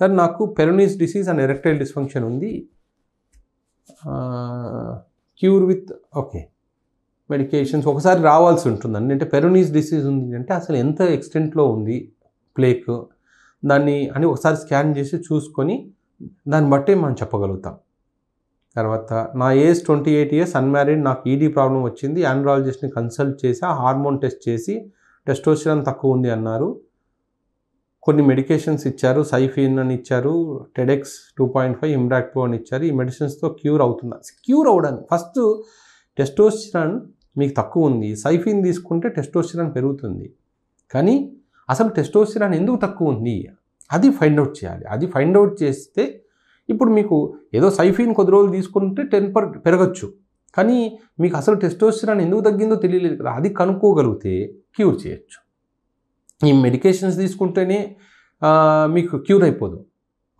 Sir నాకు Peyronie's disease and erectile dysfunction ఉంది cure with okay medications ఒకసారి రావాల్సి ఉంటుందండి అంటే పెరోనీస్ డిసీజ్ ఉంది అంటే అసలు ఎంత ఎక్స్టెంట్లో ఉంది ప్లేక్ దాన్ని అని ఒకసారి స్కాన్ చేసి చూసుకొని దాన్ని బట్టే మనం చెప్పగలుగుతాం తర్వాత నా age twenty eight years unmarried నాకు ఈడీ ప్రాబ్లం వచ్చింది ఆండ్రాలజిస్ట్ని కన్సల్ట్ చేసి హార్మోన్ టెస్ట్ చేసి టెస్టోస్టిరాన్ తక్కువ ఉంది అన్నారు కొన్ని మెడికేషన్స్ ఇచ్చారు సైఫిన్ అని ఇచ్చారు టెడెక్స్ టూ పాయింట్ ఫైవ్ ఇంబ్రాక్ టూ అని ఇచ్చారు ఈ మెడిసిన్స్తో క్యూర్ అవుతుందా క్యూర్ అవ్వడానికి ఫస్ట్ టెస్టోస్టిరాన్ మీకు తక్కువ ఉంది సైఫిన్ తీసుకుంటే టెస్టోస్టిరాన్ పెరుగుతుంది కానీ అసలు టెస్టోస్టిరాన్ ఎందుకు తక్కువ ఉంది అది ఫైండ్ అవుట్ చేయాలి అది ఫైండ్ అవుట్ చేస్తే ఇప్పుడు మీకు ఏదో సైఫీన్ కొద్ది రోజులు తీసుకుంటే టెన్ పర్ పెరగచ్చు కానీ మీకు అసలు టెస్టోస్టిరాన్ ఎందుకు తగ్గిందో తెలియలేదు కదా అది కనుక్కోగలిగితే క్యూర్ చేయొచ్చు ఈ మెడికేషన్స్ తీసుకుంటేనే మీకు క్యూర్ అయిపోదు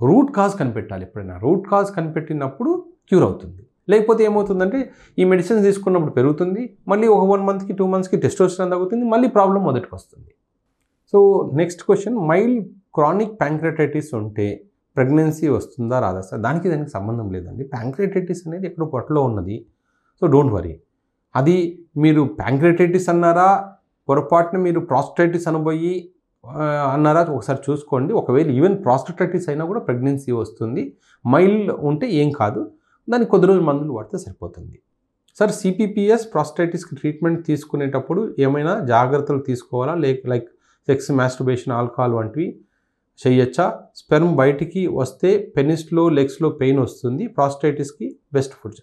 రూట్ కాజ్ కనిపెట్టాలి ఎప్పుడైనా రూట్ కాజ్ కనిపెట్టినప్పుడు క్యూర్ అవుతుంది లేకపోతే ఏమవుతుందంటే ఈ మెడిసిన్స్ తీసుకున్నప్పుడు పెరుగుతుంది మళ్ళీ ఒక వన్ మంత్కి టూ మంత్స్కి టెస్ట్ వచ్చిన తగ్గుతుంది మళ్ళీ ప్రాబ్లం మొదటికి వస్తుంది so next question mild chronic pancreatitis ఉంటే ప్రెగ్నెన్సీ వస్తుందా రాదా సార్ దానికి దానికి సంబంధం లేదండి ప్యాంక్రటైటిస్ అనేది ఎక్కడో పొట్టలో ఉన్నది సో డోంట్ వరీ అది మీరు ప్యాంక్రటైటిస్ అన్నారా పొరపాటున మీరు ప్రాస్టైటిస్ అనుభవి అన్నారా ఒకసారి చూసుకోండి ఒకవేళ ఈవెన్ ప్రాస్టైటిస్ అయినా కూడా ప్రెగ్నెన్సీ వస్తుంది మైల్డ్ ఉంటే ఏం కాదు దాన్ని కొద్ది రోజులు మందులు వాడితే సరిపోతుంది సార్ సిపిపిఎస్ ప్రాస్టైటిస్కి ట్రీట్మెంట్ తీసుకునేటప్పుడు ఏమైనా జాగ్రత్తలు తీసుకోవాలా లేక లైక్ సెక్స్ మాస్టర్బేషన్ ఆల్కహాల్ వంటివి చేయొచ్చా స్పెర్మ్ బయటికి వస్తే పెనిస్లో లెగ్స్లో పెయిన్ వస్తుంది ప్రాస్టైటిస్కి బెస్ట్ ఫుడ్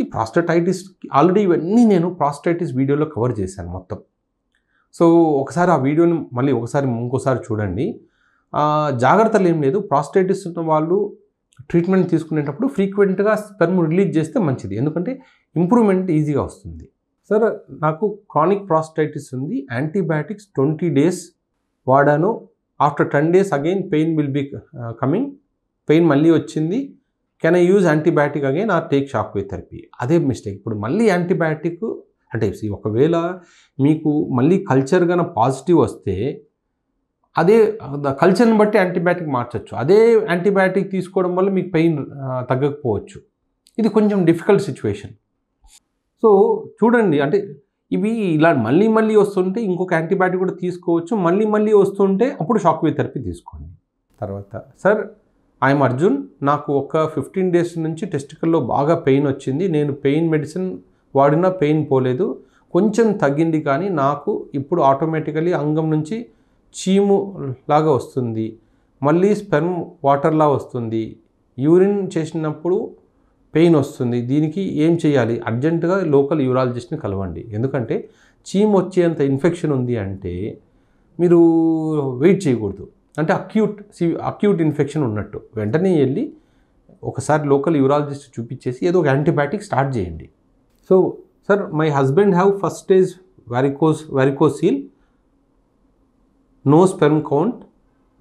ఈ ప్రాస్టైటిస్ ఆల్రెడీ ఇవన్నీ నేను ప్రాస్టైటిస్ వీడియోలో కవర్ చేశాను మొత్తం సో ఒకసారి ఆ వీడియోని మళ్ళీ ఒకసారి ఇంకోసారి చూడండి జాగ్రత్తలు ఏం లేదు ప్రాస్టేటిస్ ఉన్న వాళ్ళు ట్రీట్మెంట్ తీసుకునేటప్పుడు ఫ్రీక్వెంట్గా స్పెర్మ్ రిలీజ్ చేస్తే మంచిది ఎందుకంటే ఇంప్రూవ్మెంట్ ఈజీగా వస్తుంది సార్ నాకు క్రానిక్ ప్రాస్టైటిస్ ఉంది యాంటీబయాటిక్స్ ట్వంటీ డేస్ వాడాను after ten days again pain will be coming pain మళ్ళీ వచ్చింది can I use antibiotic again or take shock wave therapy అదే మిస్టేక్ ఇప్పుడు మళ్ళీ యాంటీబయాటిక్ అంటే ఒకవేళ మీకు మళ్ళీ కల్చర్ కానీ పాజిటివ్ వస్తే అదే కల్చర్ని బట్టి యాంటీబయాటిక్ మార్చవచ్చు అదే యాంటీబయాటిక్ తీసుకోవడం వల్ల మీకు పెయిన్ తగ్గకపోవచ్చు ఇది కొంచెం డిఫికల్ట్ సిచ్యువేషన్ సో చూడండి అంటే ఇవి ఇలా మళ్ళీ మళ్ళీ వస్తుంటే ఇంకొక యాంటీబయాటిక్ కూడా తీసుకోవచ్చు మళ్ళీ మళ్ళీ వస్తుంటే అప్పుడు షాక్ వే థెరపీ తీసుకోండి తర్వాత సార్ ఐఎమ్ అర్జున్ నాకు ఒక ఫిఫ్టీన్ డేస్ నుంచి టెస్టికల్లో బాగా పెయిన్ వచ్చింది నేను పెయిన్ మెడిసిన్ వాడిన పెయిన్ పోలేదు కొంచెం తగ్గింది కానీ నాకు ఇప్పుడు ఆటోమేటికలీ అంగం నుంచి చీము లాగా వస్తుంది మళ్ళీ స్పెర్మ్ వాటర్లా వస్తుంది యూరిన్ చేసినప్పుడు పెయిన్ వస్తుంది దీనికి ఏం చేయాలి అర్జెంటుగా లోకల్ యూరాలజిస్ట్ని కలవండి ఎందుకంటే చీము వచ్చేంత ఇన్ఫెక్షన్ ఉంది అంటే మీరు వెయిట్ చేయకూడదు అంటే అక్యూట్ అక్యూట్ ఇన్ఫెక్షన్ ఉన్నట్టు వెంటనే వెళ్ళి ఒకసారి లోకల్ యూరాలజిస్ట్ చూపించేసి ఏదో ఒక యాంటీబయాటిక్ స్టార్ట్ చేయండి So, sir, my husband have first stage varicose varicocele, no sperm count.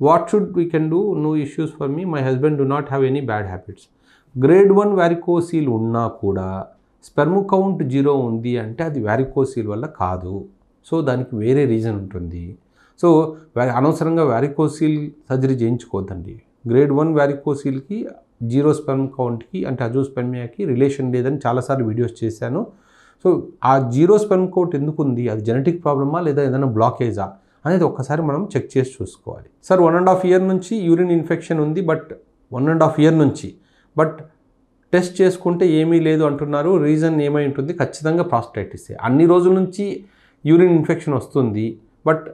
What should we can do? No issues for me. My husband do not have any bad habits. Grade one varicocele ఉన్నా కూడా sperm count zero ఉంది అంటే అది varicocele వల్ల కాదు so దానికి వేరే reason ఉంటుంది సో అనవసరంగా వ్యారికోసీల్ సర్జరీ చేయించుకోవద్దండి గ్రేడ్ వన్ వ్యారికోసీల్కి జీరో స్పెర్మ్ కౌంట్కి అంటే అజోస్పెర్మియాకి రిలేషన్ లేదని చాలాసార్లు వీడియోస్ చేశాను సో ఆ జీరో స్పెర్మ్ కౌంట్ ఎందుకు ఉంది అది జెనెటిక్ ప్రాబ్లమా లేదా ఏదైనా బ్లాకేజా అనేది ఒక్కసారి మనం చెక్ చేసి చూసుకోవాలి sir one and half year నుంచి యూరిన్ ఇన్ఫెక్షన్ ఉంది but one and half year నుంచి బట్ టెస్ట్ చేసుకుంటే ఏమీ లేదు అంటున్నారు రీజన్ ఏమై ఉంటుంది ఖచ్చితంగా ప్రాస్టైటిస్ అన్ని రోజుల నుంచి యూరిన్ ఇన్ఫెక్షన్ వస్తుంది బట్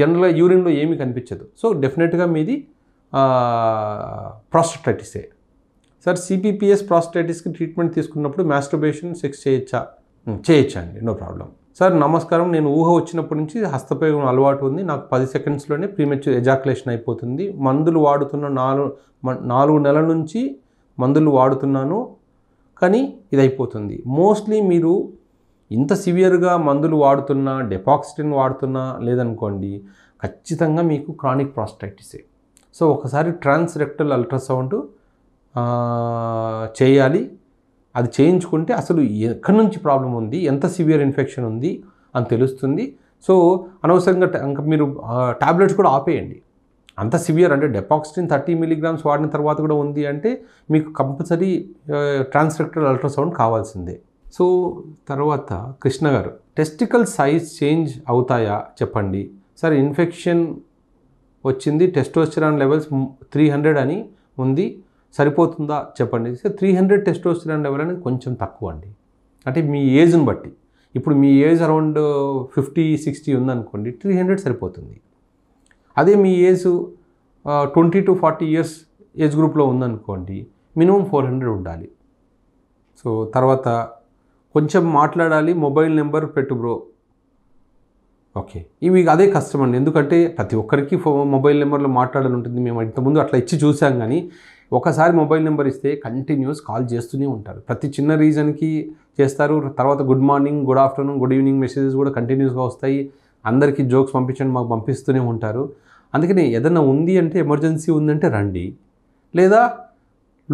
జనరల్గా యూరిన్లో ఏమీ కనిపించదు సో డెఫినెట్గా మీది ప్రాస్టైటిసే సార్ సిపిపిఎస్ ప్రాస్టైటిస్కి ట్రీట్మెంట్ తీసుకున్నప్పుడు మాస్టర్బేషన్ సెక్స్ చేయొచ్చా చేయొచ్చా అండి నో ప్రాబ్లం సార్ నమస్కారం నేను ఊహ వచ్చినప్పటి నుంచి హస్తపయోగం అలవాటు ఉంది నాకు పది సెకండ్స్లోనే ప్రీమెచ్యూర్ ఎజాక్యులేషన్ అయిపోతుంది మందులు వాడుతున్న నాలుగు నాలుగు నెలల నుంచి మందులు వాడుతున్నాను కానీ ఇది అయిపోతుంది మోస్ట్లీ మీరు ఇంత సివియర్గా మందులు వాడుతున్నా డెపాక్సిటిన్ వాడుతున్నా లేదనుకోండి ఖచ్చితంగా మీకు క్రానిక్ ప్రాస్టైటిసే సో ఒకసారి ట్రాన్స్ రెక్టల్ అల్ట్రాసౌండ్ చేయాలి అది చేయించుకుంటే అసలు ఎక్కడి నుంచి ప్రాబ్లం ఉంది ఎంత సివియర్ ఇన్ఫెక్షన్ ఉంది అని తెలుస్తుంది సో అనవసరంగా ఇంకా మీరు ట్యాబ్లెట్స్ కూడా ఆపేయండి అంత సివియర్ అంటే డెపాక్సిటిన్ థర్టీ మిలీగ్రామ్స్ వాడిన తర్వాత కూడా ఉంది అంటే మీకు కంపల్సరీ ట్రాన్స్ఫెక్టర్ అల్ట్రాసౌండ్ కావాల్సిందే సో తర్వాత కృష్ణ గారు టెస్టికల్ సైజ్ చేంజ్ అవుతాయా చెప్పండి సార్ ఇన్ఫెక్షన్ వచ్చింది టెస్టోస్టిరాన్ లెవెల్స్ త్రీ హండ్రెడ్ అని ఉంది సరిపోతుందా చెప్పండి త్రీ హండ్రెడ్ టెస్టోస్టిరాన్ లెవెల్ అనేది కొంచెం తక్కువ అండి అంటే మీ ఏజ్ని బట్టి ఇప్పుడు మీ ఏజ్ అరౌండ్ ఫిఫ్టీ సిక్స్టీ ఉందనుకోండి త్రీ హండ్రెడ్ సరిపోతుంది అదే మీ age twenty to forty years age గ్రూప్లో ఉందనుకోండి మినిమం ఫోర్ హండ్రెడ్ ఉండాలి సో తర్వాత కొంచెం మాట్లాడాలి మొబైల్ నెంబర్ పెట్టు బ్రో ఓకే ఇవి అదే కష్టం అండి ఎందుకంటే ప్రతి ఒక్కరికి మొబైల్ నెంబర్లో మాట్లాడాలి ఉంటుంది మేము ఇంతకుముందు అట్లా ఇచ్చి చూసాం కానీ ఒకసారి మొబైల్ నెంబర్ ఇస్తే కంటిన్యూస్ కాల్ చేస్తూనే ఉంటారు ప్రతి చిన్న రీజన్కి చేస్తారు తర్వాత good morning good afternoon good evening messages కూడా కంటిన్యూస్గా వస్తాయి అందరికీ జోక్స్ పంపించండి మాకు పంపిస్తూనే ఉంటారు అందుకని ఏదైనా ఉంది అంటే ఎమర్జెన్సీ ఉందంటే రండి లేదా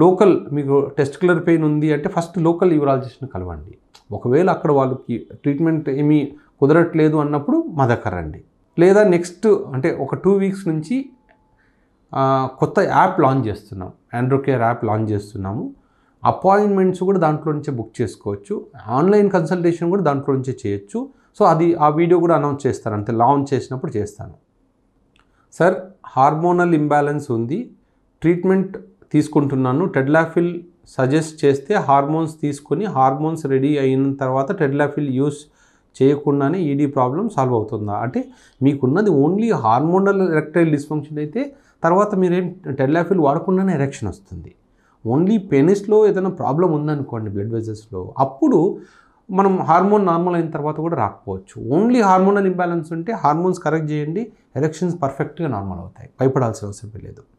లోకల్ మీకు టెస్ట్ క్లర్ పెయిన్ ఉంది అంటే ఫస్ట్ లోకల్ యూరాలజిస్ట్ని కలవండి ఒకవేళ అక్కడ వాళ్ళకి ట్రీట్మెంట్ ఏమీ కుదరట్లేదు అన్నప్పుడు మా రండి లేదా నెక్స్ట్ అంటే ఒక టూ వీక్స్ నుంచి కొత్త యాప్ లాంచ్ చేస్తున్నాం ఆండ్రో కేర్ యాప్ లాంచ్ చేస్తున్నాము అపాయింట్మెంట్స్ కూడా దాంట్లో నుంచే బుక్ చేసుకోవచ్చు ఆన్లైన్ కన్సల్టేషన్ కూడా దాంట్లో నుంచే చేయొచ్చు సో అది ఆ వీడియో కూడా అనౌన్స్ చేస్తాను అంతే లాంచ్ చేసినప్పుడు చేస్తాను సార్ హార్మోనల్ ఇంబ్యాలెన్స్ ఉంది ట్రీట్మెంట్ తీసుకుంటున్నాను టెడ్లాఫిల్ సజెస్ట్ చేస్తే హార్మోన్స్ తీసుకొని హార్మోన్స్ రెడీ అయిన తర్వాత టెడ్లాఫిల్ యూస్ చేయకుండానే ఈడీ ప్రాబ్లం సాల్వ్ అవుతుందా అంటే మీకున్నది ఓన్లీ హార్మోనల్ ఎరెక్టైల్ డిస్ఫంక్షన్ అయితే తర్వాత మీరేం టెల్లాఫిల్ వాడకుండానే ఎరెక్షన్ వస్తుంది ఓన్లీ పెనిస్లో ఏదైనా ప్రాబ్లం ఉందనుకోండి బ్లడ్ వెజెస్లో అప్పుడు మనం హార్మోన్ నార్మల్ అయిన తర్వాత కూడా రాకపోవచ్చు ఓన్లీ హార్మోనల్ ఇంబ్యాలెన్స్ ఉంటే హార్మోన్స్ కరెక్ట్ చేయండి ఎరెక్షన్స్ పర్ఫెక్ట్గా నార్మల్ అవుతాయి భయపడాల్సిన అవసరం లేదు